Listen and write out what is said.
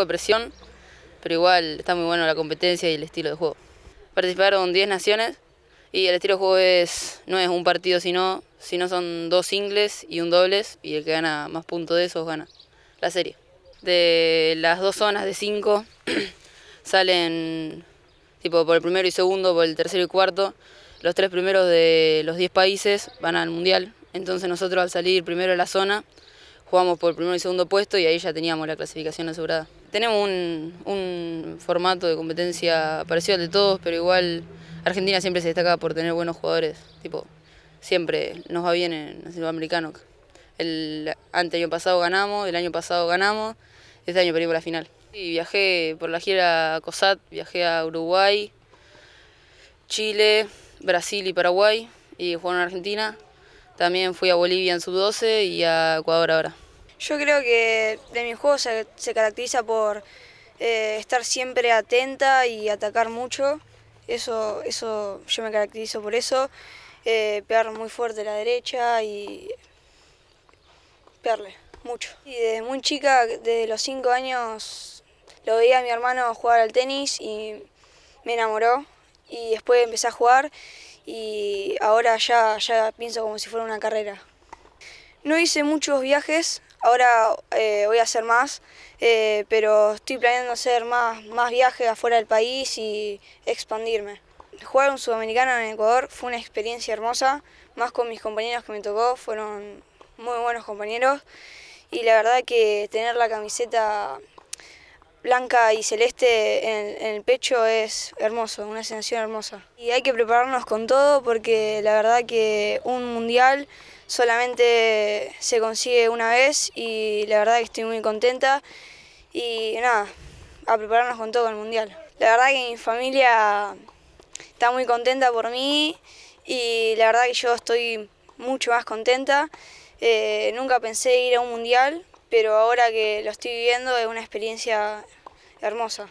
de presión, pero igual está muy bueno la competencia y el estilo de juego. Participaron 10 naciones y el estilo de juego es, no es un partido, sino, no son dos singles y un dobles y el que gana más puntos de esos gana la serie. De las dos zonas de 5 salen tipo por el primero y segundo, por el tercero y cuarto. Los tres primeros de los 10 países van al mundial. Entonces nosotros al salir primero de la zona jugamos por el primero y segundo puesto y ahí ya teníamos la clasificación asegurada tenemos un, formato de competencia parecido al de todos, pero igual Argentina siempre se destaca por tener buenos jugadores, tipo, siempre nos va bien en el sudamericano. El año pasado ganamos, el año pasado ganamos, este año perdimos la final. Y viajé por la gira a COSAT, viajé a Uruguay, Chile, Brasil y Paraguay y jugué en Argentina. También fui a Bolivia en sub-12 y a Ecuador ahora. Yo creo que de mi juego se, caracteriza por eh, estar siempre atenta y atacar mucho. Eso, eso yo me caracterizo por eso. Eh, pegar muy fuerte la derecha y pegarle mucho. Y desde muy chica, desde los 5 años, lo veía a mi hermano jugar al tenis y me enamoró. Y después empecé a jugar y ahora ya, ya pienso como si fuera una carrera. No hice muchos viajes ahora eh, voy a hacer más, eh, pero estoy planeando hacer más, más viajes afuera del país y expandirme. Jugar un sudamericano en Ecuador fue una experiencia hermosa, más con mis compañeros que me tocó, fueron muy buenos compañeros y la verdad que tener la camiseta blanca y celeste en, el pecho es hermoso, una sensación hermosa. Y hay que prepararnos con todo porque la verdad que un mundial solamente se consigue una vez y la verdad que estoy muy contenta y nada, a prepararnos con todo el mundial. La verdad que mi familia está muy contenta por mí y la verdad que yo estoy mucho más contenta. Eh, nunca pensé ir a un mundial, pero ahora que lo estoy viviendo es una experiencia hermosa.